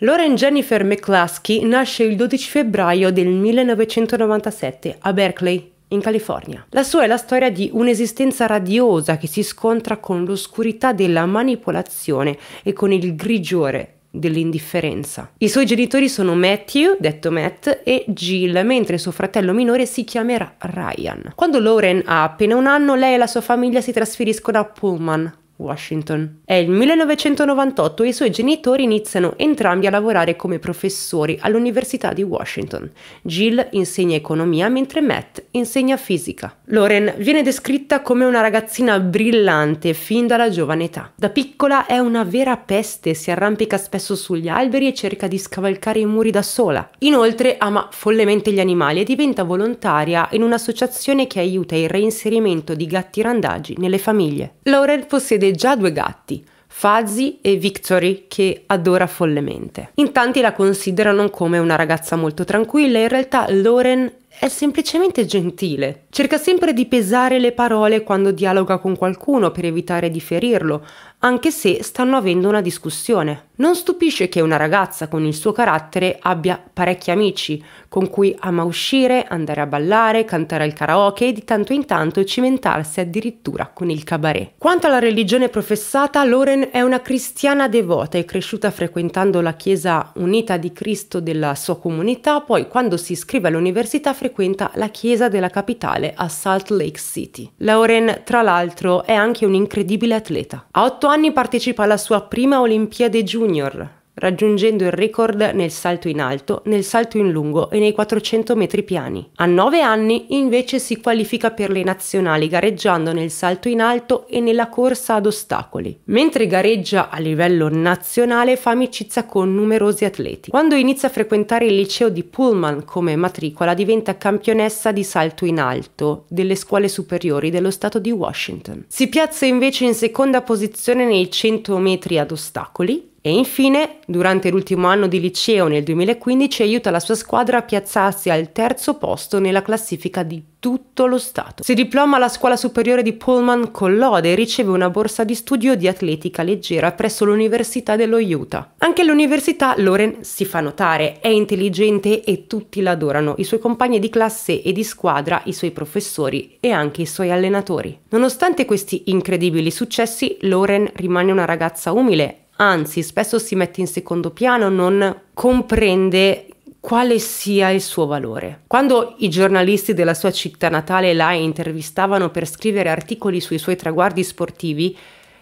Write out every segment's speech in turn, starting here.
Lauren Jennifer McCluskey nasce il 12 febbraio del 1997 a Berkeley, in California. La sua è la storia di un'esistenza radiosa che si scontra con l'oscurità della manipolazione e con il grigiore dell'indifferenza. I suoi genitori sono Matthew, detto Matt, e Jill, mentre suo fratello minore si chiamerà Ryan. Quando Lauren ha appena un anno, lei e la sua famiglia si trasferiscono a Pullman, Washington. È il 1998 e i suoi genitori iniziano entrambi a lavorare come professori all'Università di Washington. Jill insegna economia mentre Matt insegna fisica. Lauren viene descritta come una ragazzina brillante fin dalla giovane età. Da piccola è una vera peste, si arrampica spesso sugli alberi e cerca di scavalcare i muri da sola. Inoltre ama follemente gli animali e diventa volontaria in un'associazione che aiuta il reinserimento di gatti randagi nelle famiglie. Lauren possiede vede già due gatti, Fuzzy e Victory che adora follemente. In tanti la considerano come una ragazza molto tranquilla, in realtà Lauren è semplicemente gentile. Cerca sempre di pesare le parole quando dialoga con qualcuno per evitare di ferirlo, anche se stanno avendo una discussione. Non stupisce che una ragazza con il suo carattere abbia parecchi amici, con cui ama uscire, andare a ballare, cantare al karaoke e di tanto in tanto cimentarsi addirittura con il cabaret. Quanto alla religione professata, Lauren è una cristiana devota e cresciuta frequentando la Chiesa Unita di Cristo della sua comunità, poi quando si iscrive all'università frequenta frequenta la chiesa della capitale a Salt Lake City. Lauren, tra l'altro, è anche un incredibile atleta. A otto anni partecipa alla sua prima Olimpiade Junior, raggiungendo il record nel salto in alto, nel salto in lungo e nei 400 metri piani. A 9 anni invece si qualifica per le nazionali gareggiando nel salto in alto e nella corsa ad ostacoli. Mentre gareggia a livello nazionale fa amicizia con numerosi atleti. Quando inizia a frequentare il liceo di Pullman come matricola diventa campionessa di salto in alto delle scuole superiori dello stato di Washington. Si piazza invece in seconda posizione nei 100 metri ad ostacoli e infine, durante l'ultimo anno di liceo nel 2015 aiuta la sua squadra a piazzarsi al terzo posto nella classifica di tutto lo Stato. Si diploma alla scuola superiore di Pullman con lode e riceve una borsa di studio di atletica leggera presso l'Università dello Utah. Anche all'università Loren si fa notare, è intelligente e tutti l'adorano, i suoi compagni di classe e di squadra, i suoi professori e anche i suoi allenatori. Nonostante questi incredibili successi, Loren rimane una ragazza umile, anzi spesso si mette in secondo piano, non comprende quale sia il suo valore. Quando i giornalisti della sua città natale la intervistavano per scrivere articoli sui suoi traguardi sportivi,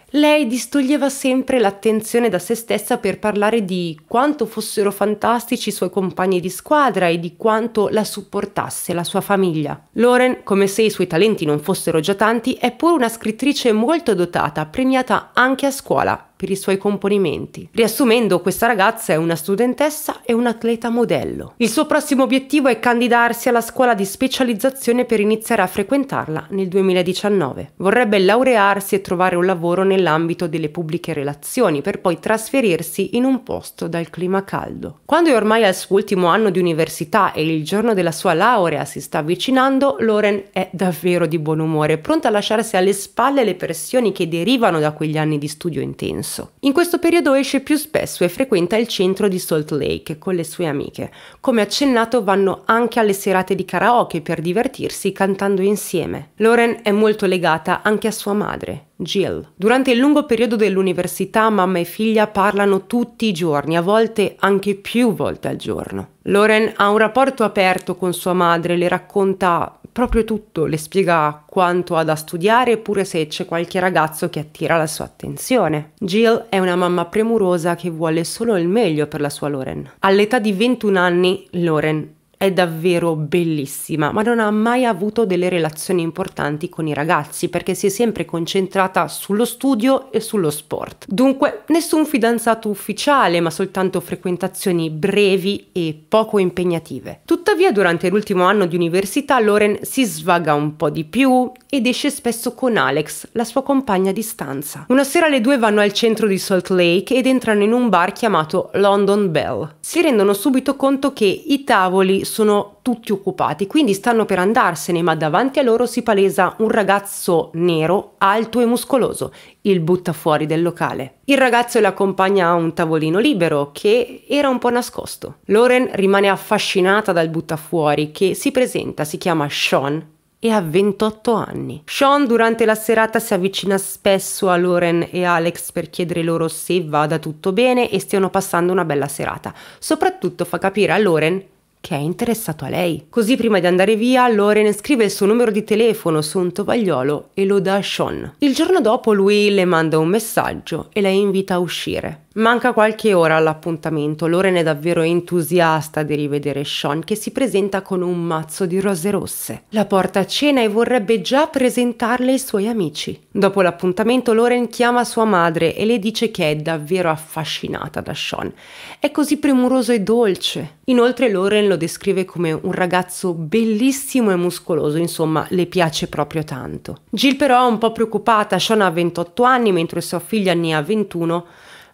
lei distoglieva sempre l'attenzione da se stessa per parlare di quanto fossero fantastici i suoi compagni di squadra e di quanto la supportasse la sua famiglia. Lauren, come se i suoi talenti non fossero già tanti, è pure una scrittrice molto dotata, premiata anche a scuola per i suoi componimenti. Riassumendo, questa ragazza è una studentessa e un atleta modello. Il suo prossimo obiettivo è candidarsi alla scuola di specializzazione per iniziare a frequentarla nel 2019. Vorrebbe laurearsi e trovare un lavoro nell'ambito delle pubbliche relazioni per poi trasferirsi in un posto dal clima caldo. Quando è ormai al suo ultimo anno di università e il giorno della sua laurea si sta avvicinando, Lauren è davvero di buon umore, pronta a lasciarsi alle spalle le pressioni che derivano da quegli anni di studio intenso intenso. In questo periodo esce più spesso e frequenta il centro di Salt Lake con le sue amiche. Come accennato vanno anche alle serate di karaoke per divertirsi cantando insieme. Lauren è molto legata anche a sua madre. Jill. Durante il lungo periodo dell'università mamma e figlia parlano tutti i giorni, a volte anche più volte al giorno. Lauren ha un rapporto aperto con sua madre, le racconta proprio tutto, le spiega quanto ha da studiare pure se c'è qualche ragazzo che attira la sua attenzione. Jill è una mamma premurosa che vuole solo il meglio per la sua Lauren. All'età di 21 anni Lauren è davvero bellissima, ma non ha mai avuto delle relazioni importanti con i ragazzi perché si è sempre concentrata sullo studio e sullo sport. Dunque, nessun fidanzato ufficiale, ma soltanto frequentazioni brevi e poco impegnative. Tuttavia, durante l'ultimo anno di università, Lauren si svaga un po' di più ed esce spesso con Alex, la sua compagna di stanza. Una sera le due vanno al centro di Salt Lake ed entrano in un bar chiamato London Bell. Si rendono subito conto che i tavoli sono sono tutti occupati, quindi stanno per andarsene, ma davanti a loro si palesa un ragazzo nero, alto e muscoloso, il butta fuori del locale. Il ragazzo la accompagna a un tavolino libero che era un po' nascosto. Lauren rimane affascinata dal butta fuori che si presenta, si chiama Sean e ha 28 anni. Sean durante la serata si avvicina spesso a Lauren e Alex per chiedere loro se vada tutto bene e stiano passando una bella serata. Soprattutto fa capire a Lauren che è interessato a lei. Così prima di andare via, Loren scrive il suo numero di telefono su un tovagliolo e lo dà a Sean. Il giorno dopo lui le manda un messaggio e la invita a uscire. Manca qualche ora all'appuntamento, Loren è davvero entusiasta di rivedere Sean che si presenta con un mazzo di rose rosse. La porta a cena e vorrebbe già presentarle ai suoi amici. Dopo l'appuntamento Loren chiama sua madre e le dice che è davvero affascinata da Sean. È così premuroso e dolce. Inoltre Loren lo descrive come un ragazzo bellissimo e muscoloso, insomma le piace proprio tanto. Jill però è un po' preoccupata, Sean ha 28 anni mentre sua figlia ne ha 21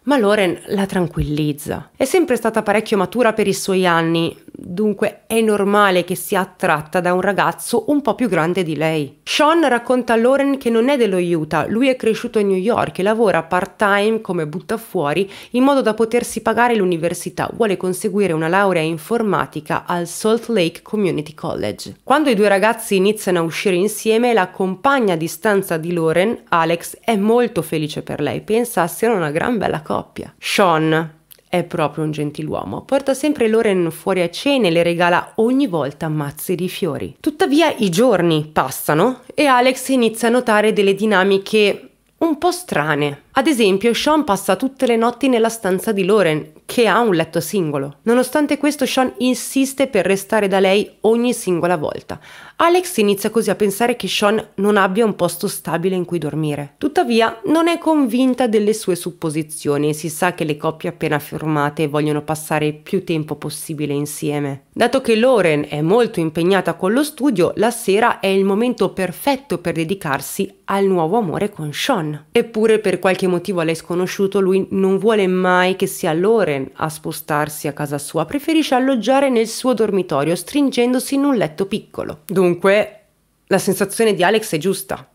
ma Loren la tranquillizza. È sempre stata parecchio matura per i suoi anni, dunque è normale che sia attratta da un ragazzo un po' più grande di lei. Sean racconta a Lauren che non è dello Utah, lui è cresciuto a New York e lavora part-time come butta fuori in modo da potersi pagare l'università, vuole conseguire una laurea informatica al Salt Lake Community College. Quando i due ragazzi iniziano a uscire insieme, la compagna a distanza di Lauren, Alex, è molto felice per lei, pensa a essere una gran bella coppia. Sean è proprio un gentiluomo. Porta sempre Loren fuori a cena e le regala ogni volta mazzi di fiori. Tuttavia i giorni passano e Alex inizia a notare delle dinamiche un po' strane ad esempio, Sean passa tutte le notti nella stanza di Lauren, che ha un letto singolo. Nonostante questo, Sean insiste per restare da lei ogni singola volta. Alex inizia così a pensare che Sean non abbia un posto stabile in cui dormire. Tuttavia, non è convinta delle sue supposizioni. e Si sa che le coppie appena firmate vogliono passare il più tempo possibile insieme. Dato che Lauren è molto impegnata con lo studio, la sera è il momento perfetto per dedicarsi al nuovo amore con Sean. Eppure, per qualche qualche motivo a lei sconosciuto, lui non vuole mai che sia Loren a spostarsi a casa sua, preferisce alloggiare nel suo dormitorio, stringendosi in un letto piccolo. Dunque, la sensazione di Alex è giusta.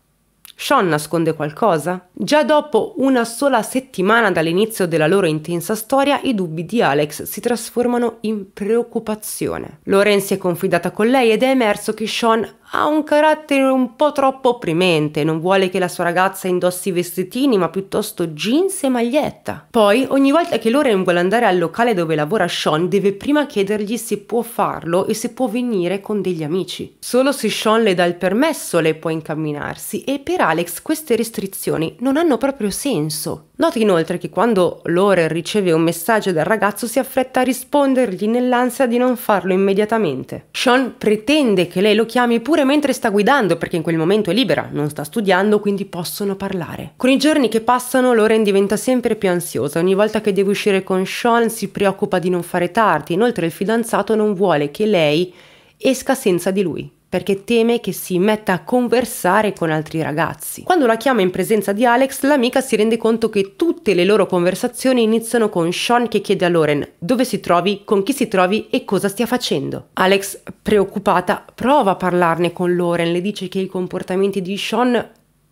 Sean nasconde qualcosa? Già dopo una sola settimana dall'inizio della loro intensa storia, i dubbi di Alex si trasformano in preoccupazione. Loren si è confidata con lei ed è emerso che Sean ha un carattere un po' troppo opprimente, non vuole che la sua ragazza indossi vestitini ma piuttosto jeans e maglietta. Poi ogni volta che Lauren vuole andare al locale dove lavora Sean deve prima chiedergli se può farlo e se può venire con degli amici. Solo se Sean le dà il permesso lei può incamminarsi e per Alex queste restrizioni non hanno proprio senso Noti inoltre che quando Lore riceve un messaggio dal ragazzo si affretta a rispondergli nell'ansia di non farlo immediatamente. Sean pretende che lei lo chiami pure mentre sta guidando perché in quel momento è libera, non sta studiando quindi possono parlare. Con i giorni che passano Lauren diventa sempre più ansiosa, ogni volta che deve uscire con Sean si preoccupa di non fare tardi, inoltre il fidanzato non vuole che lei esca senza di lui perché teme che si metta a conversare con altri ragazzi. Quando la chiama in presenza di Alex, l'amica si rende conto che tutte le loro conversazioni iniziano con Sean che chiede a Lauren dove si trovi, con chi si trovi e cosa stia facendo. Alex, preoccupata, prova a parlarne con Lauren, le dice che i comportamenti di Sean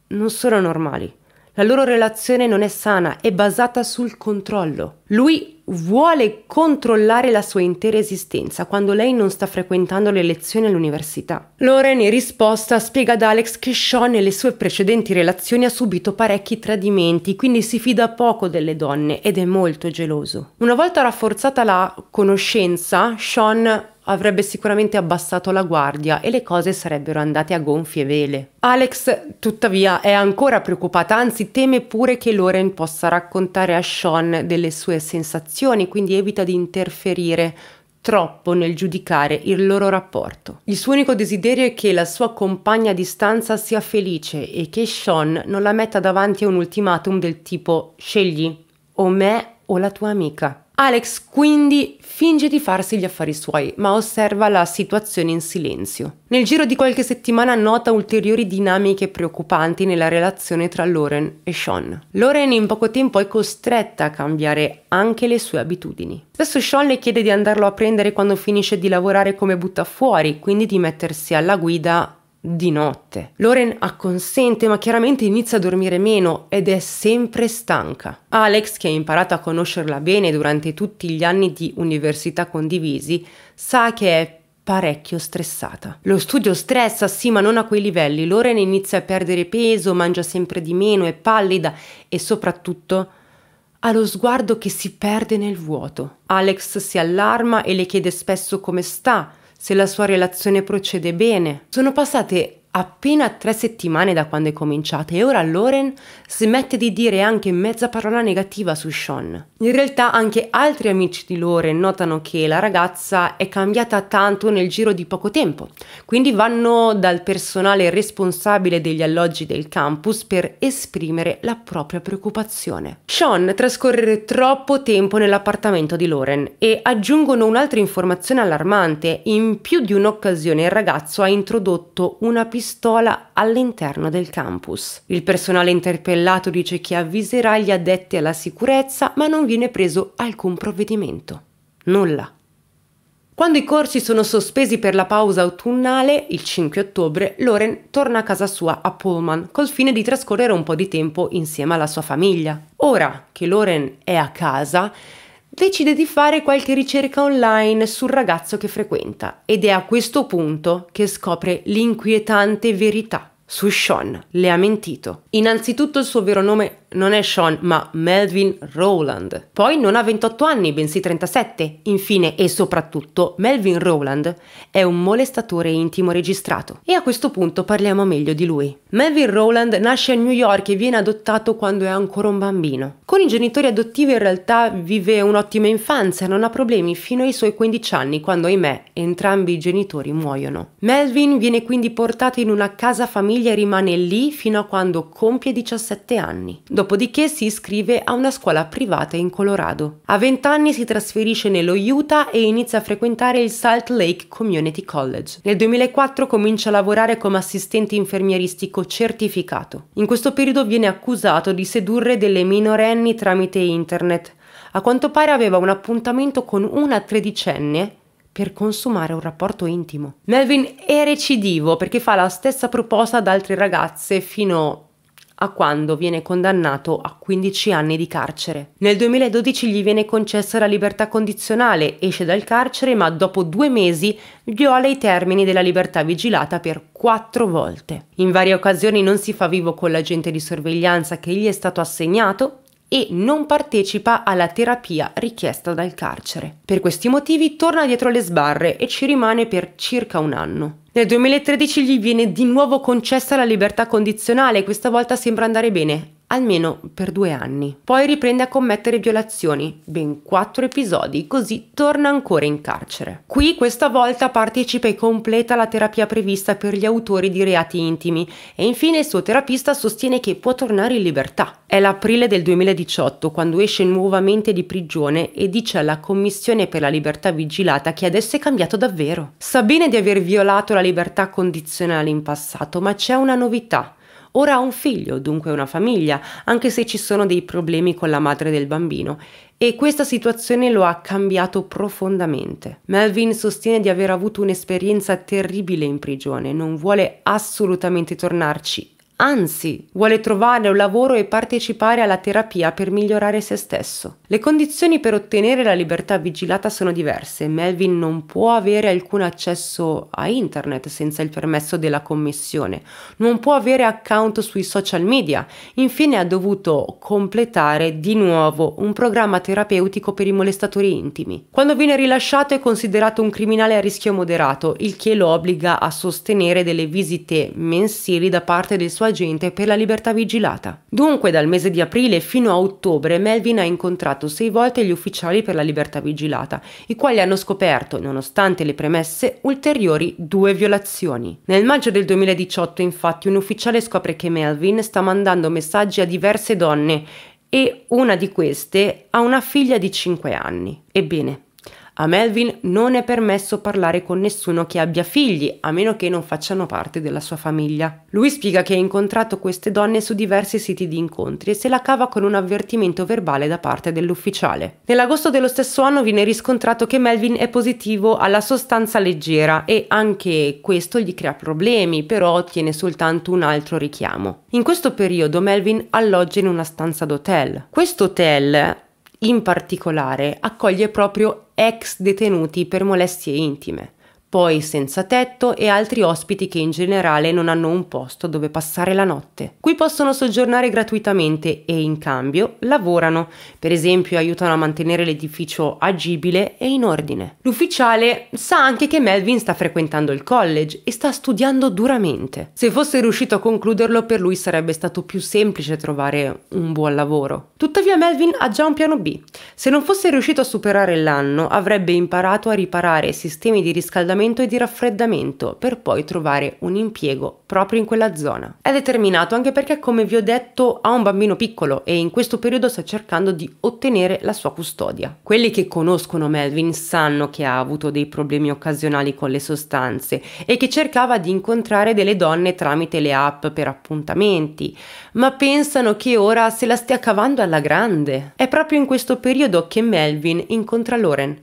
non sono normali. La loro relazione non è sana, è basata sul controllo. Lui vuole controllare la sua intera esistenza quando lei non sta frequentando le lezioni all'università. Lauren in risposta spiega ad Alex che Sean nelle sue precedenti relazioni ha subito parecchi tradimenti, quindi si fida poco delle donne ed è molto geloso. Una volta rafforzata la conoscenza, Sean avrebbe sicuramente abbassato la guardia e le cose sarebbero andate a gonfie vele. Alex, tuttavia, è ancora preoccupata, anzi teme pure che Lauren possa raccontare a Sean delle sue sensazioni, quindi evita di interferire troppo nel giudicare il loro rapporto. Il suo unico desiderio è che la sua compagna di stanza sia felice e che Sean non la metta davanti a un ultimatum del tipo scegli o me o la tua amica. Alex quindi finge di farsi gli affari suoi, ma osserva la situazione in silenzio. Nel giro di qualche settimana nota ulteriori dinamiche preoccupanti nella relazione tra Lauren e Sean. Lauren in poco tempo è costretta a cambiare anche le sue abitudini. Spesso Sean le chiede di andarlo a prendere quando finisce di lavorare come butta fuori, quindi di mettersi alla guida di notte. Lauren acconsente ma chiaramente inizia a dormire meno ed è sempre stanca. Alex, che ha imparato a conoscerla bene durante tutti gli anni di università condivisi, sa che è parecchio stressata. Lo studio stressa, sì, ma non a quei livelli. Lauren inizia a perdere peso, mangia sempre di meno, è pallida e soprattutto ha lo sguardo che si perde nel vuoto. Alex si allarma e le chiede spesso come sta, se la sua relazione procede bene. Sono passate appena tre settimane da quando è cominciata e ora Lauren smette di dire anche mezza parola negativa su Sean. In realtà anche altri amici di Lauren notano che la ragazza è cambiata tanto nel giro di poco tempo, quindi vanno dal personale responsabile degli alloggi del campus per esprimere la propria preoccupazione. Sean trascorre troppo tempo nell'appartamento di Lauren e aggiungono un'altra informazione allarmante, in più di un'occasione il ragazzo ha introdotto una pistola pistola all'interno del campus. Il personale interpellato dice che avviserà gli addetti alla sicurezza, ma non viene preso alcun provvedimento. Nulla. Quando i corsi sono sospesi per la pausa autunnale, il 5 ottobre, Loren torna a casa sua a Pullman col fine di trascorrere un po' di tempo insieme alla sua famiglia. Ora che Loren è a casa, decide di fare qualche ricerca online sul ragazzo che frequenta ed è a questo punto che scopre l'inquietante verità su Sean. Le ha mentito. Innanzitutto il suo vero nome non è Sean ma Melvin Rowland. Poi non ha 28 anni, bensì 37. Infine e soprattutto Melvin Rowland è un molestatore intimo registrato. E a questo punto parliamo meglio di lui. Melvin Rowland nasce a New York e viene adottato quando è ancora un bambino. Con i genitori adottivi in realtà vive un'ottima infanzia, non ha problemi fino ai suoi 15 anni quando ahimè entrambi i genitori muoiono. Melvin viene quindi portato in una casa famiglia e rimane lì fino a quando compie 17 anni. Dopo Dopodiché si iscrive a una scuola privata in Colorado. A 20 anni si trasferisce nello Utah e inizia a frequentare il Salt Lake Community College. Nel 2004 comincia a lavorare come assistente infermieristico certificato. In questo periodo viene accusato di sedurre delle minorenni tramite internet. A quanto pare aveva un appuntamento con una tredicenne per consumare un rapporto intimo. Melvin è recidivo perché fa la stessa proposta ad altre ragazze fino a quando viene condannato a 15 anni di carcere. Nel 2012 gli viene concessa la libertà condizionale, esce dal carcere ma dopo due mesi viola i termini della libertà vigilata per quattro volte. In varie occasioni non si fa vivo con l'agente di sorveglianza che gli è stato assegnato e non partecipa alla terapia richiesta dal carcere. Per questi motivi torna dietro le sbarre e ci rimane per circa un anno. Nel 2013 gli viene di nuovo concessa la libertà condizionale e questa volta sembra andare bene almeno per due anni. Poi riprende a commettere violazioni, ben quattro episodi, così torna ancora in carcere. Qui questa volta partecipa e completa la terapia prevista per gli autori di reati intimi e infine il suo terapista sostiene che può tornare in libertà. È l'aprile del 2018 quando esce nuovamente di prigione e dice alla Commissione per la libertà vigilata che adesso è cambiato davvero. Sa bene di aver violato la libertà condizionale in passato, ma c'è una novità. Ora ha un figlio, dunque una famiglia, anche se ci sono dei problemi con la madre del bambino, e questa situazione lo ha cambiato profondamente. Melvin sostiene di aver avuto un'esperienza terribile in prigione, non vuole assolutamente tornarci Anzi, vuole trovare un lavoro e partecipare alla terapia per migliorare se stesso. Le condizioni per ottenere la libertà vigilata sono diverse. Melvin non può avere alcun accesso a internet senza il permesso della commissione, non può avere account sui social media. Infine ha dovuto completare di nuovo un programma terapeutico per i molestatori intimi. Quando viene rilasciato è considerato un criminale a rischio moderato, il che lo obbliga a sostenere delle visite mensili da parte del suo sua agente per la libertà vigilata. Dunque dal mese di aprile fino a ottobre Melvin ha incontrato sei volte gli ufficiali per la libertà vigilata, i quali hanno scoperto, nonostante le premesse, ulteriori due violazioni. Nel maggio del 2018 infatti un ufficiale scopre che Melvin sta mandando messaggi a diverse donne e una di queste ha una figlia di 5 anni. Ebbene, a Melvin non è permesso parlare con nessuno che abbia figli, a meno che non facciano parte della sua famiglia. Lui spiega che ha incontrato queste donne su diversi siti di incontri e se la cava con un avvertimento verbale da parte dell'ufficiale. Nell'agosto dello stesso anno viene riscontrato che Melvin è positivo alla sostanza leggera e anche questo gli crea problemi, però ottiene soltanto un altro richiamo. In questo periodo Melvin alloggia in una stanza d'hotel. Questo hotel in particolare accoglie proprio ex detenuti per molestie intime poi senza tetto e altri ospiti che in generale non hanno un posto dove passare la notte. Qui possono soggiornare gratuitamente e in cambio lavorano, per esempio aiutano a mantenere l'edificio agibile e in ordine. L'ufficiale sa anche che Melvin sta frequentando il college e sta studiando duramente. Se fosse riuscito a concluderlo per lui sarebbe stato più semplice trovare un buon lavoro. Tuttavia Melvin ha già un piano B. Se non fosse riuscito a superare l'anno avrebbe imparato a riparare sistemi di riscaldamento riscaldamento e di raffreddamento per poi trovare un impiego proprio in quella zona. È determinato anche perché, come vi ho detto, ha un bambino piccolo e in questo periodo sta cercando di ottenere la sua custodia. Quelli che conoscono Melvin sanno che ha avuto dei problemi occasionali con le sostanze e che cercava di incontrare delle donne tramite le app per appuntamenti, ma pensano che ora se la stia cavando alla grande. È proprio in questo periodo che Melvin incontra Lauren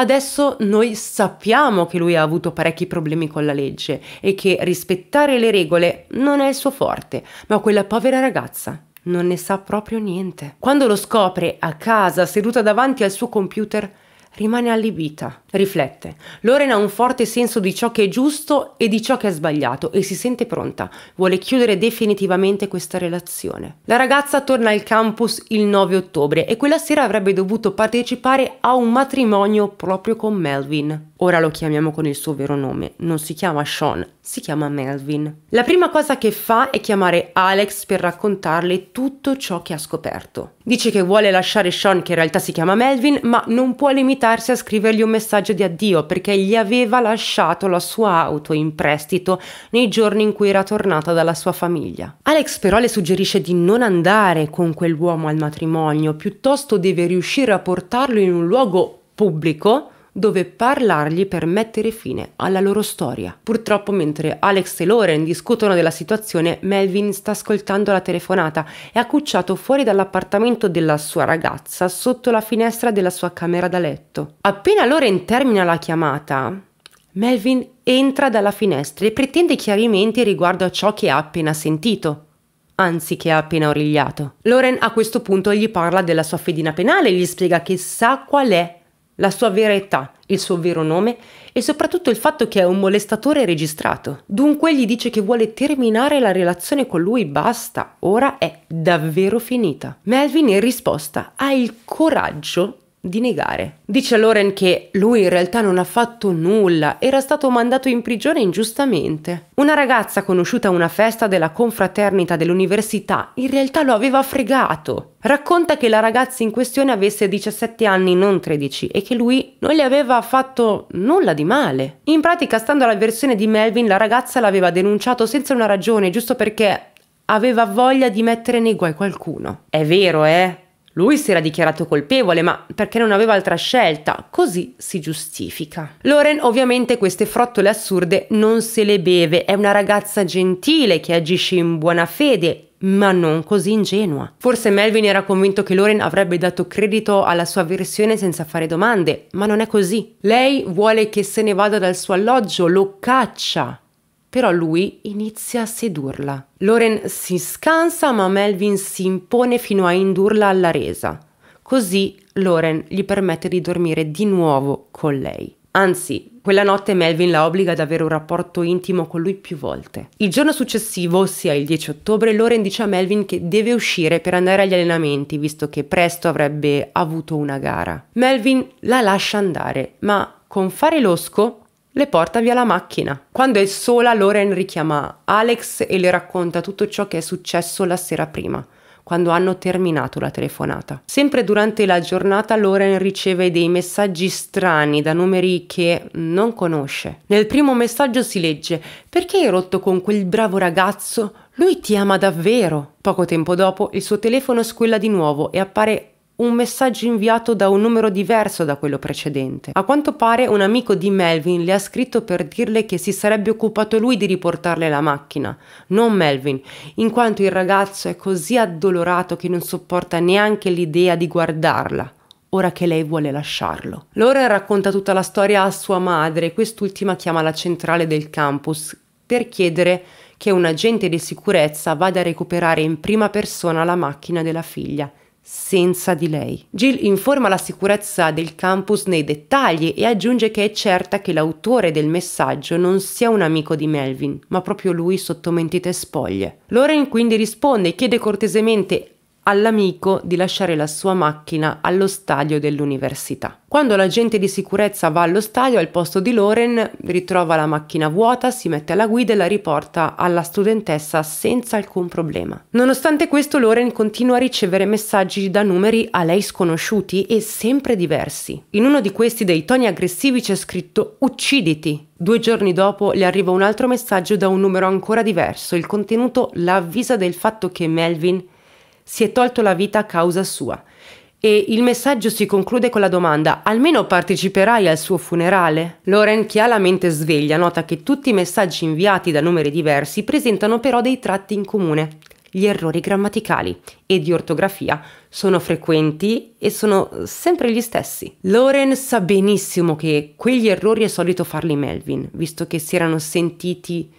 Adesso noi sappiamo che lui ha avuto parecchi problemi con la legge e che rispettare le regole non è il suo forte, ma quella povera ragazza non ne sa proprio niente. Quando lo scopre a casa, seduta davanti al suo computer, rimane allibita. Riflette. Loren ha un forte senso di ciò che è giusto e di ciò che è sbagliato e si sente pronta. Vuole chiudere definitivamente questa relazione. La ragazza torna al campus il 9 ottobre e quella sera avrebbe dovuto partecipare a un matrimonio proprio con Melvin. Ora lo chiamiamo con il suo vero nome, non si chiama Sean, si chiama Melvin. La prima cosa che fa è chiamare Alex per raccontarle tutto ciò che ha scoperto. Dice che vuole lasciare Sean, che in realtà si chiama Melvin, ma non può limitarsi a scrivergli un messaggio messaggio di addio perché gli aveva lasciato la sua auto in prestito nei giorni in cui era tornata dalla sua famiglia. Alex però le suggerisce di non andare con quell'uomo al matrimonio, piuttosto deve riuscire a portarlo in un luogo pubblico dove parlargli per mettere fine alla loro storia. Purtroppo mentre Alex e Lauren discutono della situazione, Melvin sta ascoltando la telefonata e accucciato fuori dall'appartamento della sua ragazza sotto la finestra della sua camera da letto. Appena Lauren termina la chiamata, Melvin entra dalla finestra e pretende chiarimenti riguardo a ciò che ha appena sentito anzi che ha appena origliato. Loren a questo punto gli parla della sua fedina penale e gli spiega che sa qual è la sua vera età, il suo vero nome e soprattutto il fatto che è un molestatore registrato. Dunque gli dice che vuole terminare la relazione con lui, basta, ora è davvero finita. Melvin in risposta ha il coraggio di negare. Dice a Loren che lui in realtà non ha fatto nulla, era stato mandato in prigione ingiustamente. Una ragazza conosciuta a una festa della confraternita dell'università in realtà lo aveva fregato. Racconta che la ragazza in questione avesse 17 anni, non 13, e che lui non le aveva fatto nulla di male. In pratica, stando alla versione di Melvin, la ragazza l'aveva denunciato senza una ragione, giusto perché aveva voglia di mettere nei guai qualcuno. È vero, eh? Lui si era dichiarato colpevole, ma perché non aveva altra scelta, così si giustifica. Lauren ovviamente queste frottole assurde non se le beve, è una ragazza gentile che agisce in buona fede ma non così ingenua. Forse Melvin era convinto che Lauren avrebbe dato credito alla sua versione senza fare domande, ma non è così. Lei vuole che se ne vada dal suo alloggio, lo caccia però lui inizia a sedurla. Lauren si scansa ma Melvin si impone fino a indurla alla resa. Così Lauren gli permette di dormire di nuovo con lei. Anzi, quella notte Melvin la obbliga ad avere un rapporto intimo con lui più volte. Il giorno successivo, ossia il 10 ottobre, Lauren dice a Melvin che deve uscire per andare agli allenamenti, visto che presto avrebbe avuto una gara. Melvin la lascia andare, ma con fare losco le porta via la macchina. Quando è sola, Lauren richiama Alex e le racconta tutto ciò che è successo la sera prima, quando hanno terminato la telefonata. Sempre durante la giornata, Lauren riceve dei messaggi strani da numeri che non conosce. Nel primo messaggio si legge: Perché hai rotto con quel bravo ragazzo? Lui ti ama davvero. Poco tempo dopo il suo telefono squilla di nuovo e appare un messaggio inviato da un numero diverso da quello precedente. A quanto pare un amico di Melvin le ha scritto per dirle che si sarebbe occupato lui di riportarle la macchina, non Melvin, in quanto il ragazzo è così addolorato che non sopporta neanche l'idea di guardarla ora che lei vuole lasciarlo. Lauren racconta tutta la storia a sua madre, e quest'ultima chiama la centrale del campus per chiedere che un agente di sicurezza vada a recuperare in prima persona la macchina della figlia senza di lei. Jill informa la sicurezza del campus nei dettagli e aggiunge che è certa che l'autore del messaggio non sia un amico di Melvin, ma proprio lui sotto mentite spoglie. Lauren quindi risponde e chiede cortesemente all'amico di lasciare la sua macchina allo stadio dell'università. Quando l'agente di sicurezza va allo stadio al posto di Loren, ritrova la macchina vuota, si mette alla guida e la riporta alla studentessa senza alcun problema. Nonostante questo, Loren continua a ricevere messaggi da numeri a lei sconosciuti e sempre diversi. In uno di questi dei toni aggressivi c'è scritto ucciditi. Due giorni dopo le arriva un altro messaggio da un numero ancora diverso. Il contenuto la avvisa del fatto che Melvin si è tolto la vita a causa sua. E il messaggio si conclude con la domanda: almeno parteciperai al suo funerale? Lauren, che ha la mente sveglia, nota che tutti i messaggi inviati da numeri diversi presentano però dei tratti in comune. Gli errori grammaticali e di ortografia sono frequenti e sono sempre gli stessi. Lauren sa benissimo che quegli errori è solito farli Melvin, visto che si erano sentiti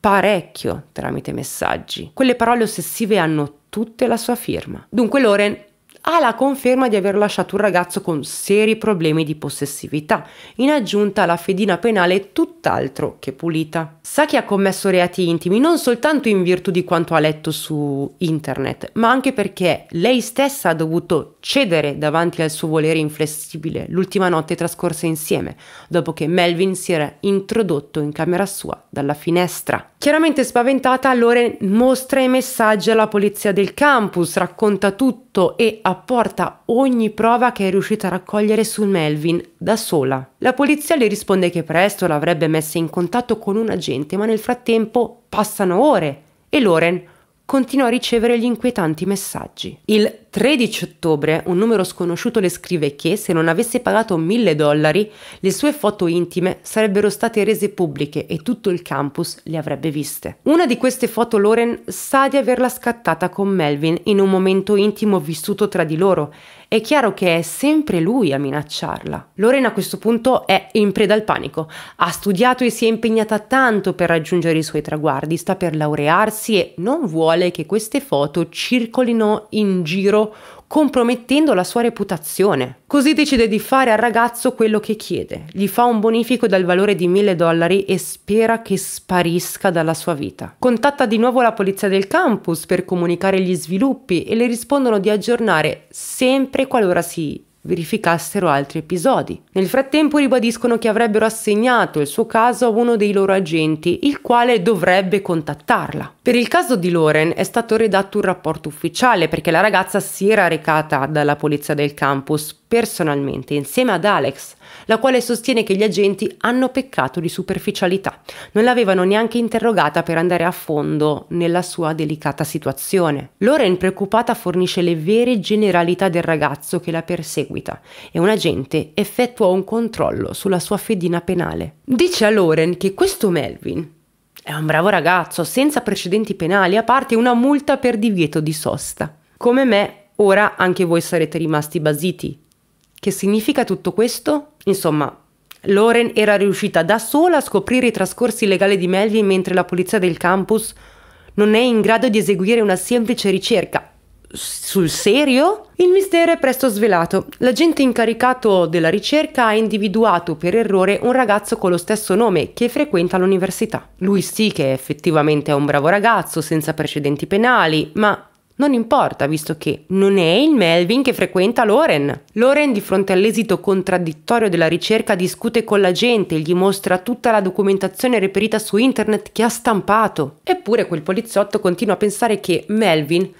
parecchio tramite messaggi. Quelle parole ossessive hanno tutta la sua firma. Dunque Loren ha la conferma di aver lasciato un ragazzo con seri problemi di possessività, in aggiunta alla fedina penale tutt'altro che pulita. Sa che ha commesso reati intimi non soltanto in virtù di quanto ha letto su internet, ma anche perché lei stessa ha dovuto cedere davanti al suo volere inflessibile l'ultima notte trascorsa insieme, dopo che Melvin si era introdotto in camera sua dalla finestra. Chiaramente spaventata, Loren mostra i messaggi alla polizia del campus, racconta tutto tutto e apporta ogni prova che è riuscita a raccogliere su Melvin da sola. La polizia le risponde che presto l'avrebbe messa in contatto con un agente, ma nel frattempo passano ore e Loren continuò a ricevere gli inquietanti messaggi. Il 13 ottobre un numero sconosciuto le scrive che se non avesse pagato mille dollari le sue foto intime sarebbero state rese pubbliche e tutto il campus le avrebbe viste. Una di queste foto Lauren sa di averla scattata con Melvin in un momento intimo vissuto tra di loro è chiaro che è sempre lui a minacciarla. Lorena a questo punto è in preda al panico. Ha studiato e si è impegnata tanto per raggiungere i suoi traguardi, sta per laurearsi e non vuole che queste foto circolino in giro compromettendo la sua reputazione. Così decide di fare al ragazzo quello che chiede, gli fa un bonifico dal valore di 1000 dollari e spera che sparisca dalla sua vita. Contatta di nuovo la polizia del campus per comunicare gli sviluppi e le rispondono di aggiornare sempre qualora si verificassero altri episodi. Nel frattempo ribadiscono che avrebbero assegnato il suo caso a uno dei loro agenti, il quale dovrebbe contattarla. Per il caso di Loren è stato redatto un rapporto ufficiale perché la ragazza si era recata dalla polizia del campus personalmente insieme ad Alex la quale sostiene che gli agenti hanno peccato di superficialità, non l'avevano neanche interrogata per andare a fondo nella sua delicata situazione. Lauren preoccupata fornisce le vere generalità del ragazzo che la perseguita e un agente effettua un controllo sulla sua fedina penale. Dice a Lauren che questo Melvin è un bravo ragazzo, senza precedenti penali, a parte una multa per divieto di sosta. Come me, ora anche voi sarete rimasti basiti, che significa tutto questo? Insomma, Loren era riuscita da sola a scoprire i trascorsi legali di Melvin mentre la polizia del campus non è in grado di eseguire una semplice ricerca. Sul serio? Il mistero è presto svelato. L'agente incaricato della ricerca ha individuato per errore un ragazzo con lo stesso nome che frequenta l'università. Lui sì che effettivamente è un bravo ragazzo senza precedenti penali, ma non importa, visto che non è il Melvin che frequenta Loren. Loren, di fronte all'esito contraddittorio della ricerca, discute con la gente, gli mostra tutta la documentazione reperita su internet che ha stampato. Eppure quel poliziotto continua a pensare che Melvin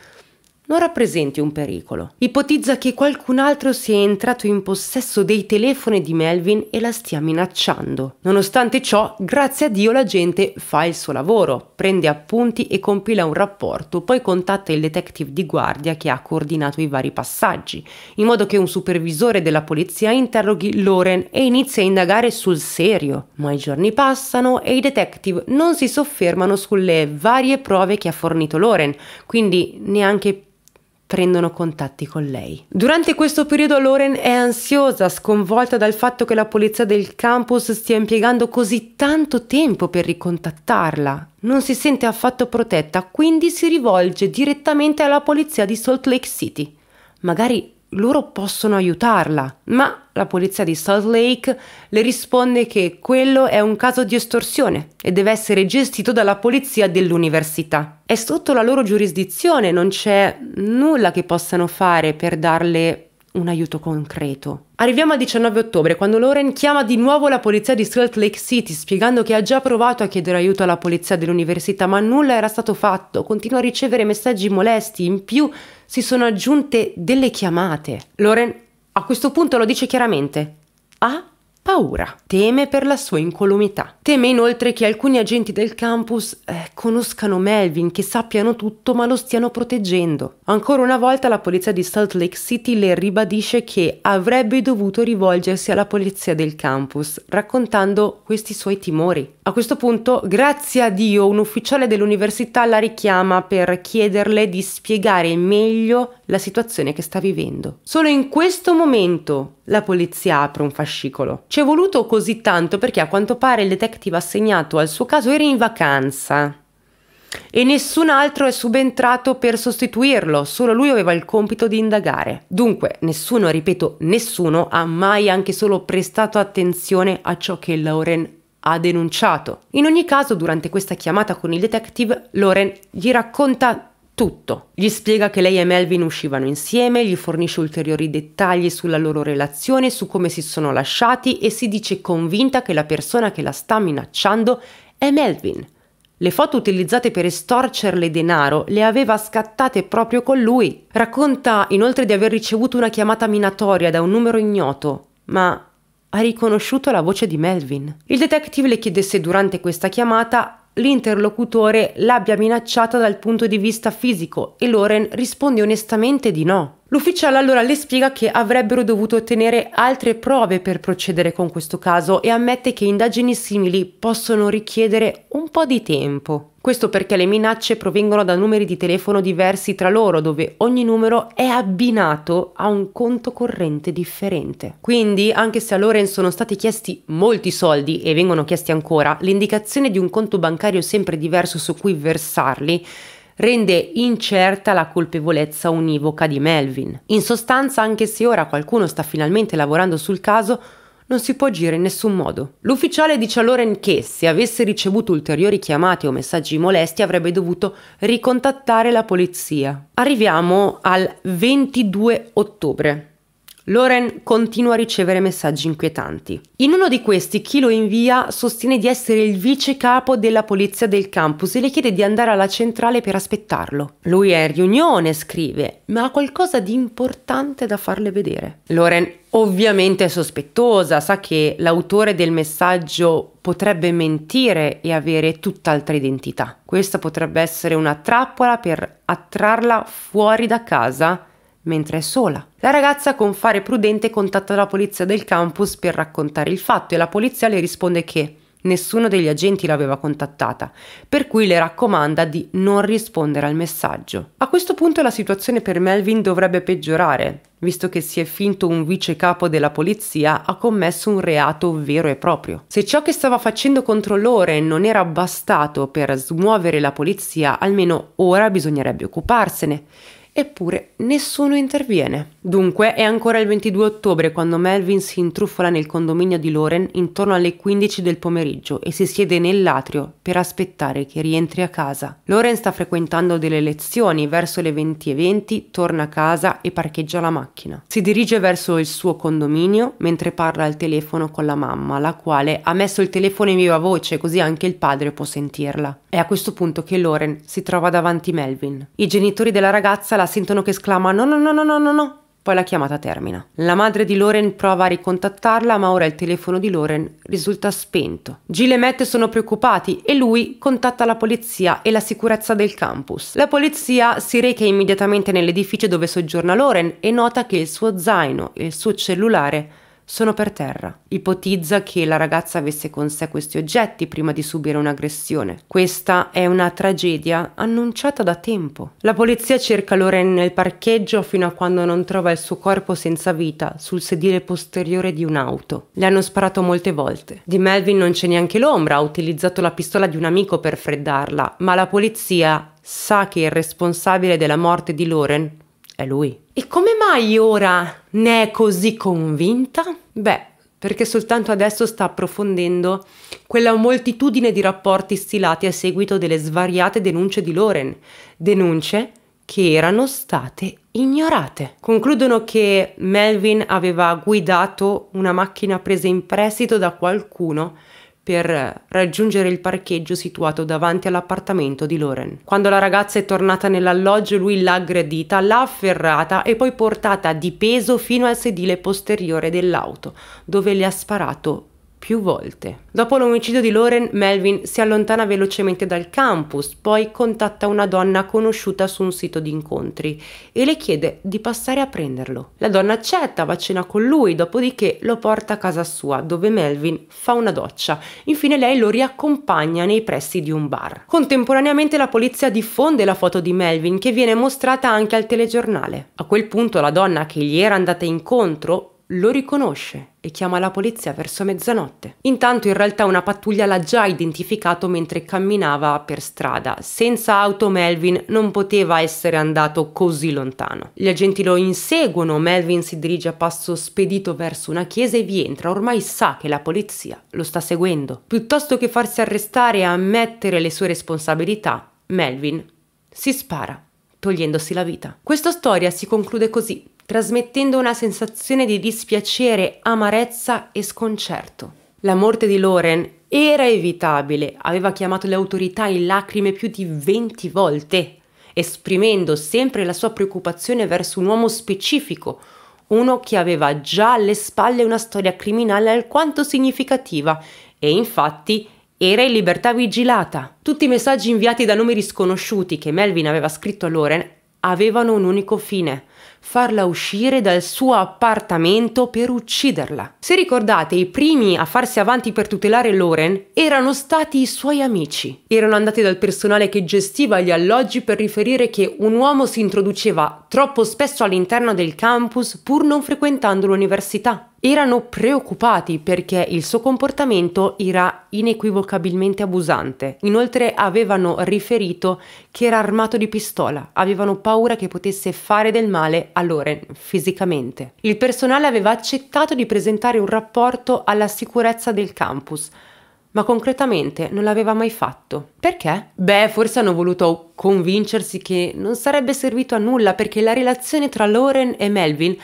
non rappresenti un pericolo. Ipotizza che qualcun altro sia entrato in possesso dei telefoni di Melvin e la stia minacciando. Nonostante ciò, grazie a Dio la gente fa il suo lavoro, prende appunti e compila un rapporto, poi contatta il detective di guardia che ha coordinato i vari passaggi, in modo che un supervisore della polizia interroghi Loren e inizia a indagare sul serio. Ma i giorni passano e i detective non si soffermano sulle varie prove che ha fornito Loren, quindi neanche prendono contatti con lei. Durante questo periodo Lauren è ansiosa, sconvolta dal fatto che la polizia del campus stia impiegando così tanto tempo per ricontattarla. Non si sente affatto protetta, quindi si rivolge direttamente alla polizia di Salt Lake City. Magari loro possono aiutarla, ma la polizia di Salt Lake le risponde che quello è un caso di estorsione e deve essere gestito dalla polizia dell'università. È sotto la loro giurisdizione, non c'è nulla che possano fare per darle un aiuto concreto. Arriviamo al 19 ottobre, quando Lauren chiama di nuovo la polizia di Salt Lake City, spiegando che ha già provato a chiedere aiuto alla polizia dell'università, ma nulla era stato fatto. Continua a ricevere messaggi molesti, in più si sono aggiunte delle chiamate. Lauren a questo punto lo dice chiaramente. Ah? paura, teme per la sua incolumità. Teme inoltre che alcuni agenti del campus eh, conoscano Melvin, che sappiano tutto ma lo stiano proteggendo. Ancora una volta la polizia di Salt Lake City le ribadisce che avrebbe dovuto rivolgersi alla polizia del campus, raccontando questi suoi timori. A questo punto, grazie a Dio, un ufficiale dell'università la richiama per chiederle di spiegare meglio la situazione che sta vivendo. Solo in questo momento la polizia apre un fascicolo. C'è ci è voluto così tanto perché a quanto pare il detective assegnato al suo caso era in vacanza e nessun altro è subentrato per sostituirlo, solo lui aveva il compito di indagare. Dunque, nessuno, ripeto, nessuno ha mai anche solo prestato attenzione a ciò che Lauren ha denunciato. In ogni caso, durante questa chiamata con il detective, Lauren gli racconta tutto. Gli spiega che lei e Melvin uscivano insieme, gli fornisce ulteriori dettagli sulla loro relazione, su come si sono lasciati e si dice convinta che la persona che la sta minacciando è Melvin. Le foto utilizzate per estorcerle denaro le aveva scattate proprio con lui. Racconta inoltre di aver ricevuto una chiamata minatoria da un numero ignoto, ma ha riconosciuto la voce di Melvin. Il detective le chiede se durante questa chiamata l'interlocutore l'abbia minacciata dal punto di vista fisico e Loren risponde onestamente di no. L'ufficiale allora le spiega che avrebbero dovuto ottenere altre prove per procedere con questo caso e ammette che indagini simili possono richiedere un po' di tempo. Questo perché le minacce provengono da numeri di telefono diversi tra loro, dove ogni numero è abbinato a un conto corrente differente. Quindi, anche se a Loren sono stati chiesti molti soldi e vengono chiesti ancora, l'indicazione di un conto bancario sempre diverso su cui versarli rende incerta la colpevolezza univoca di Melvin. In sostanza, anche se ora qualcuno sta finalmente lavorando sul caso, non si può agire in nessun modo. L'ufficiale dice a Loren che se avesse ricevuto ulteriori chiamate o messaggi molesti avrebbe dovuto ricontattare la polizia. Arriviamo al 22 ottobre. Loren continua a ricevere messaggi inquietanti. In uno di questi chi lo invia sostiene di essere il vice capo della polizia del campus e le chiede di andare alla centrale per aspettarlo. Lui è in riunione, scrive, ma ha qualcosa di importante da farle vedere. Loren ovviamente è sospettosa, sa che l'autore del messaggio potrebbe mentire e avere tutt'altra identità. Questa potrebbe essere una trappola per attrarla fuori da casa mentre è sola. La ragazza con fare prudente contatta la polizia del campus per raccontare il fatto e la polizia le risponde che nessuno degli agenti l'aveva contattata, per cui le raccomanda di non rispondere al messaggio. A questo punto la situazione per Melvin dovrebbe peggiorare, visto che si è finto un vice capo della polizia, ha commesso un reato vero e proprio. Se ciò che stava facendo contro Loren non era bastato per smuovere la polizia, almeno ora bisognerebbe occuparsene. Eppure nessuno interviene. Dunque è ancora il 22 ottobre quando Melvin si intrufola nel condominio di Loren intorno alle 15 del pomeriggio e si siede nell'atrio per aspettare che rientri a casa. Loren sta frequentando delle lezioni, verso le 20.20 torna a casa e parcheggia la macchina. Si dirige verso il suo condominio mentre parla al telefono con la mamma, la quale ha messo il telefono in viva voce così anche il padre può sentirla. È a questo punto che Loren si trova davanti Melvin. I genitori della ragazza la sentono che esclama no no no no no no no. Poi la chiamata termina. La madre di Loren prova a ricontattarla, ma ora il telefono di Loren risulta spento. Jill e Matt sono preoccupati e lui contatta la polizia e la sicurezza del campus. La polizia si reca immediatamente nell'edificio dove soggiorna Loren e nota che il suo zaino e il suo cellulare sono per terra. Ipotizza che la ragazza avesse con sé questi oggetti prima di subire un'aggressione. Questa è una tragedia annunciata da tempo. La polizia cerca Loren nel parcheggio fino a quando non trova il suo corpo senza vita sul sedile posteriore di un'auto. Le hanno sparato molte volte. Di Melvin non c'è neanche l'ombra, ha utilizzato la pistola di un amico per freddarla, ma la polizia sa che il responsabile della morte di Loren è lui. E come mai ora ne è così convinta? Beh, perché soltanto adesso sta approfondendo quella moltitudine di rapporti stilati a seguito delle svariate denunce di Loren, denunce che erano state ignorate. Concludono che Melvin aveva guidato una macchina presa in prestito da qualcuno per raggiungere il parcheggio situato davanti all'appartamento di Loren. Quando la ragazza è tornata nell'alloggio, lui l'ha aggredita, l'ha afferrata e poi portata di peso fino al sedile posteriore dell'auto, dove le ha sparato più volte. Dopo l'omicidio di Lauren, Melvin si allontana velocemente dal campus, poi contatta una donna conosciuta su un sito di incontri e le chiede di passare a prenderlo. La donna accetta, va a cena con lui, dopodiché lo porta a casa sua, dove Melvin fa una doccia. Infine lei lo riaccompagna nei pressi di un bar. Contemporaneamente la polizia diffonde la foto di Melvin che viene mostrata anche al telegiornale. A quel punto la donna che gli era andata incontro lo riconosce e chiama la polizia verso mezzanotte. Intanto in realtà una pattuglia l'ha già identificato mentre camminava per strada. Senza auto Melvin non poteva essere andato così lontano. Gli agenti lo inseguono, Melvin si dirige a passo spedito verso una chiesa e vi entra, ormai sa che la polizia lo sta seguendo. Piuttosto che farsi arrestare e ammettere le sue responsabilità, Melvin si spara, togliendosi la vita. Questa storia si conclude così trasmettendo una sensazione di dispiacere, amarezza e sconcerto. La morte di Loren era evitabile, aveva chiamato le autorità in lacrime più di 20 volte, esprimendo sempre la sua preoccupazione verso un uomo specifico, uno che aveva già alle spalle una storia criminale alquanto significativa e infatti era in libertà vigilata. Tutti i messaggi inviati da numeri sconosciuti che Melvin aveva scritto a Loren avevano un unico fine, farla uscire dal suo appartamento per ucciderla. Se ricordate, i primi a farsi avanti per tutelare Loren erano stati i suoi amici. Erano andati dal personale che gestiva gli alloggi per riferire che un uomo si introduceva troppo spesso all'interno del campus pur non frequentando l'università. Erano preoccupati perché il suo comportamento era inequivocabilmente abusante. Inoltre avevano riferito che era armato di pistola, avevano paura che potesse fare del male male all'Oren fisicamente. Il personale aveva accettato di presentare un rapporto alla sicurezza del campus, ma concretamente non l'aveva mai fatto. Perché? Beh, forse hanno voluto convincersi che non sarebbe servito a nulla perché la relazione tra Loren e Melvin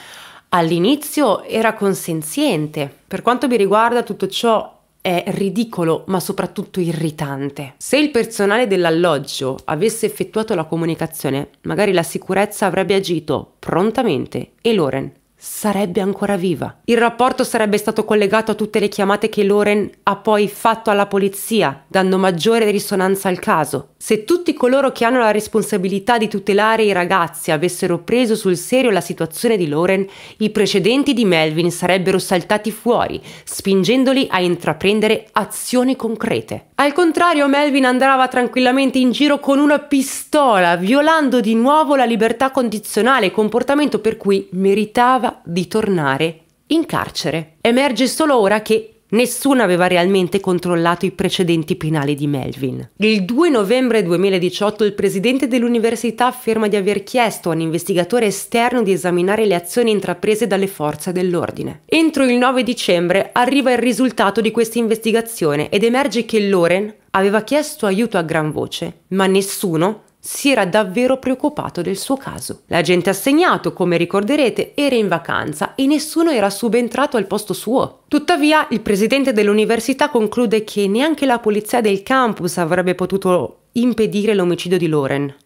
all'inizio era consenziente. Per quanto mi riguarda tutto ciò è ridicolo ma soprattutto irritante. Se il personale dell'alloggio avesse effettuato la comunicazione, magari la sicurezza avrebbe agito prontamente e Loren sarebbe ancora viva. Il rapporto sarebbe stato collegato a tutte le chiamate che Loren ha poi fatto alla polizia, dando maggiore risonanza al caso. Se tutti coloro che hanno la responsabilità di tutelare i ragazzi avessero preso sul serio la situazione di Loren, i precedenti di Melvin sarebbero saltati fuori, spingendoli a intraprendere azioni concrete. Al contrario, Melvin andava tranquillamente in giro con una pistola, violando di nuovo la libertà condizionale, comportamento per cui meritava di tornare in carcere. Emerge solo ora che nessuno aveva realmente controllato i precedenti penali di Melvin. Il 2 novembre 2018 il presidente dell'università afferma di aver chiesto a un investigatore esterno di esaminare le azioni intraprese dalle forze dell'ordine. Entro il 9 dicembre arriva il risultato di questa investigazione ed emerge che Loren aveva chiesto aiuto a gran voce, ma nessuno si era davvero preoccupato del suo caso. L'agente assegnato, come ricorderete, era in vacanza e nessuno era subentrato al posto suo. Tuttavia, il presidente dell'università conclude che neanche la polizia del campus avrebbe potuto impedire l'omicidio di Loren.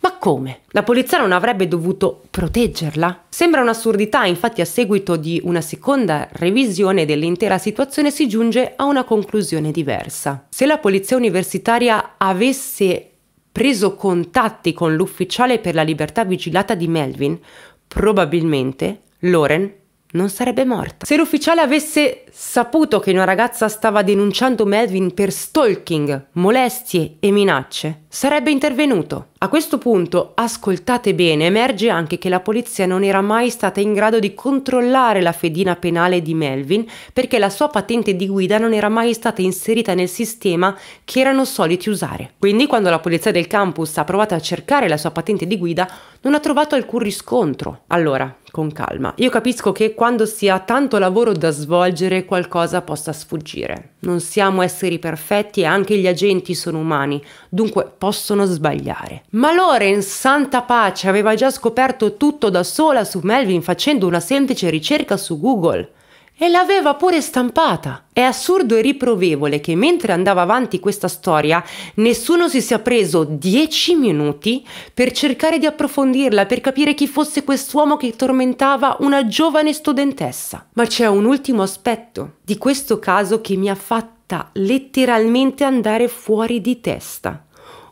Ma come? La polizia non avrebbe dovuto proteggerla? Sembra un'assurdità, infatti a seguito di una seconda revisione dell'intera situazione si giunge a una conclusione diversa. Se la polizia universitaria avesse preso contatti con l'ufficiale per la libertà vigilata di Melvin, probabilmente Loren non sarebbe morta. Se l'ufficiale avesse saputo che una ragazza stava denunciando Melvin per stalking, molestie e minacce, sarebbe intervenuto. A questo punto, ascoltate bene, emerge anche che la polizia non era mai stata in grado di controllare la fedina penale di Melvin perché la sua patente di guida non era mai stata inserita nel sistema che erano soliti usare. Quindi quando la polizia del campus ha provato a cercare la sua patente di guida, non ha trovato alcun riscontro. Allora, con calma, io capisco che quando si ha tanto lavoro da svolgere qualcosa possa sfuggire. Non siamo esseri perfetti e anche gli agenti sono umani, dunque possono sbagliare. Ma Loren, santa pace, aveva già scoperto tutto da sola su Melvin facendo una semplice ricerca su Google e l'aveva pure stampata. È assurdo e riprovevole che mentre andava avanti questa storia nessuno si sia preso dieci minuti per cercare di approfondirla, per capire chi fosse quest'uomo che tormentava una giovane studentessa. Ma c'è un ultimo aspetto di questo caso che mi ha fatta letteralmente andare fuori di testa.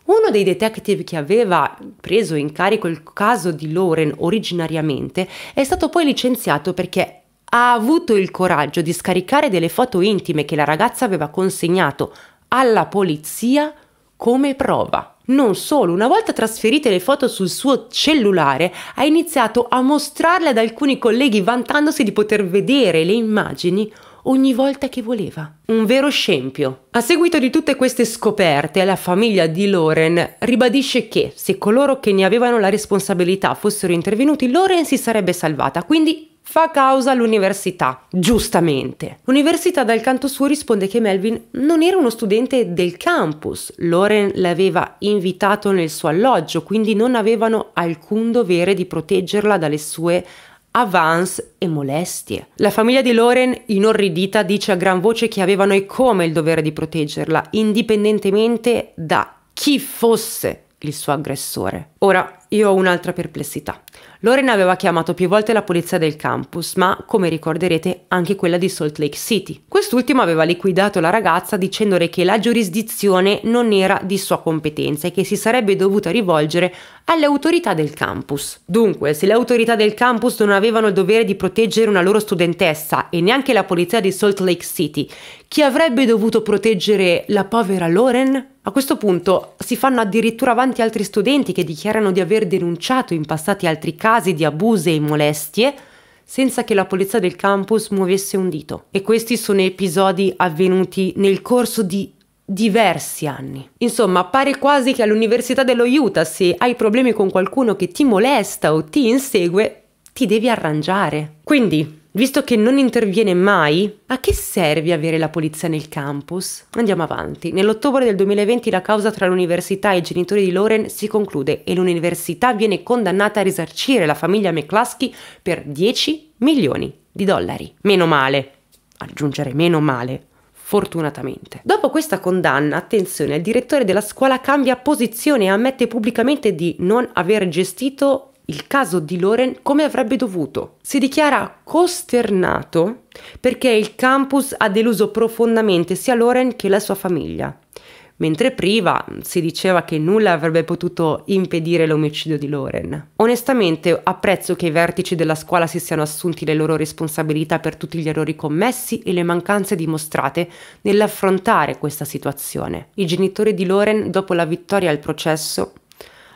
Uno dei detective che aveva preso in carico il caso di Lauren originariamente è stato poi licenziato perché ha avuto il coraggio di scaricare delle foto intime che la ragazza aveva consegnato alla polizia come prova. Non solo, una volta trasferite le foto sul suo cellulare, ha iniziato a mostrarle ad alcuni colleghi vantandosi di poter vedere le immagini ogni volta che voleva. Un vero scempio. A seguito di tutte queste scoperte, la famiglia di Loren ribadisce che se coloro che ne avevano la responsabilità fossero intervenuti, Loren si sarebbe salvata, quindi Fa causa all'università, giustamente. L'università dal canto suo risponde che Melvin non era uno studente del campus, Loren l'aveva invitato nel suo alloggio, quindi non avevano alcun dovere di proteggerla dalle sue avance e molestie. La famiglia di Loren, inorridita, dice a gran voce che avevano e come il dovere di proteggerla, indipendentemente da chi fosse il suo aggressore. Ora, io ho un'altra perplessità. Loren aveva chiamato più volte la polizia del campus, ma come ricorderete anche quella di Salt Lake City. Quest'ultima aveva liquidato la ragazza dicendole che la giurisdizione non era di sua competenza e che si sarebbe dovuta rivolgere alle autorità del campus. Dunque, se le autorità del campus non avevano il dovere di proteggere una loro studentessa e neanche la polizia di Salt Lake City, chi avrebbe dovuto proteggere la povera Lauren? A questo punto si fanno addirittura avanti altri studenti che dichiarano di aver denunciato in passati altri casi di abuse e molestie senza che la polizia del campus muovesse un dito. E questi sono episodi avvenuti nel corso di diversi anni. Insomma, pare quasi che all'Università dello Utah se hai problemi con qualcuno che ti molesta o ti insegue, ti devi arrangiare. Quindi, Visto che non interviene mai, a che serve avere la polizia nel campus? Andiamo avanti. Nell'ottobre del 2020 la causa tra l'università e i genitori di Lauren si conclude e l'università viene condannata a risarcire la famiglia McCluskey per 10 milioni di dollari. Meno male. Aggiungere meno male. Fortunatamente. Dopo questa condanna, attenzione, il direttore della scuola cambia posizione e ammette pubblicamente di non aver gestito il caso di Loren come avrebbe dovuto. Si dichiara costernato perché il campus ha deluso profondamente sia Loren che la sua famiglia. Mentre prima si diceva che nulla avrebbe potuto impedire l'omicidio di Loren. Onestamente apprezzo che i vertici della scuola si siano assunti le loro responsabilità per tutti gli errori commessi e le mancanze dimostrate nell'affrontare questa situazione. I genitori di Loren, dopo la vittoria al processo,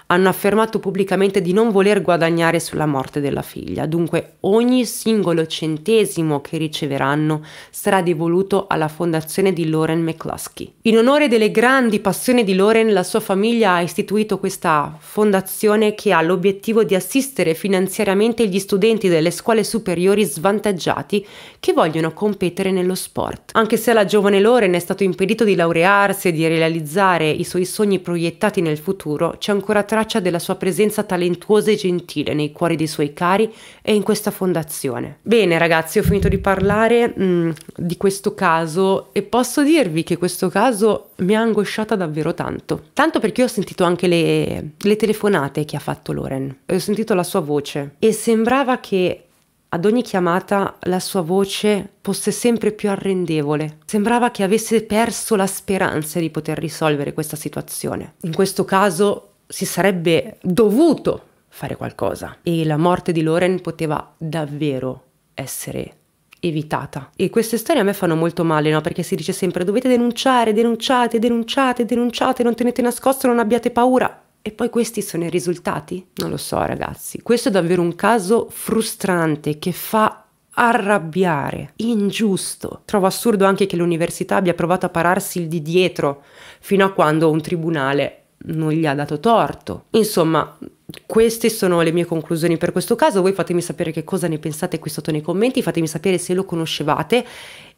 hanno affermato pubblicamente di non voler guadagnare sulla morte della figlia, dunque ogni singolo centesimo che riceveranno sarà devoluto alla fondazione di Lauren McCluskey. In onore delle grandi passioni di Lauren, la sua famiglia ha istituito questa fondazione che ha l'obiettivo di assistere finanziariamente gli studenti delle scuole superiori svantaggiati che vogliono competere nello sport. Anche se alla giovane Lauren è stato impedito di laurearsi e di realizzare i suoi sogni proiettati nel futuro, c'è ancora tanto traccia della sua presenza talentuosa e gentile nei cuori dei suoi cari e in questa fondazione. Bene ragazzi, ho finito di parlare mh, mm, di questo caso e posso dirvi che questo caso mi ha angosciata davvero tanto. Tanto perché ho sentito anche le, le telefonate che ha fatto Loren, ho sentito la sua voce e sembrava che ad ogni chiamata la sua voce fosse sempre più arrendevole. Sembrava che avesse perso la speranza di poter risolvere questa situazione. In questo caso si sarebbe dovuto fare qualcosa e la morte di Loren poteva davvero essere evitata. E queste storie a me fanno molto male, no? Perché si dice sempre dovete denunciare, denunciate, denunciate, denunciate, non tenete nascosto, non abbiate paura. E poi questi sono i risultati? Non lo so ragazzi, questo è davvero un caso frustrante che fa arrabbiare, ingiusto. Trovo assurdo anche che l'università abbia provato a pararsi il di dietro fino a quando un tribunale non gli ha dato torto. Insomma, queste sono le mie conclusioni per questo caso. Voi fatemi sapere che cosa ne pensate qui sotto nei commenti, fatemi sapere se lo conoscevate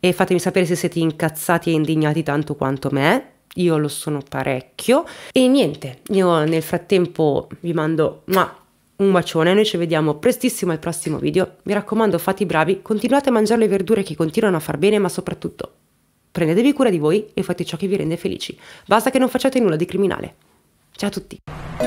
e fatemi sapere se siete incazzati e indignati tanto quanto me. Io lo sono parecchio. E niente, io nel frattempo vi mando un bacione, noi ci vediamo prestissimo al prossimo video. Mi raccomando, fate i bravi, continuate a mangiare le verdure che continuano a far bene, ma soprattutto prendetevi cura di voi e fate ciò che vi rende felici. Basta che non facciate nulla di criminale. Ciao a tutti!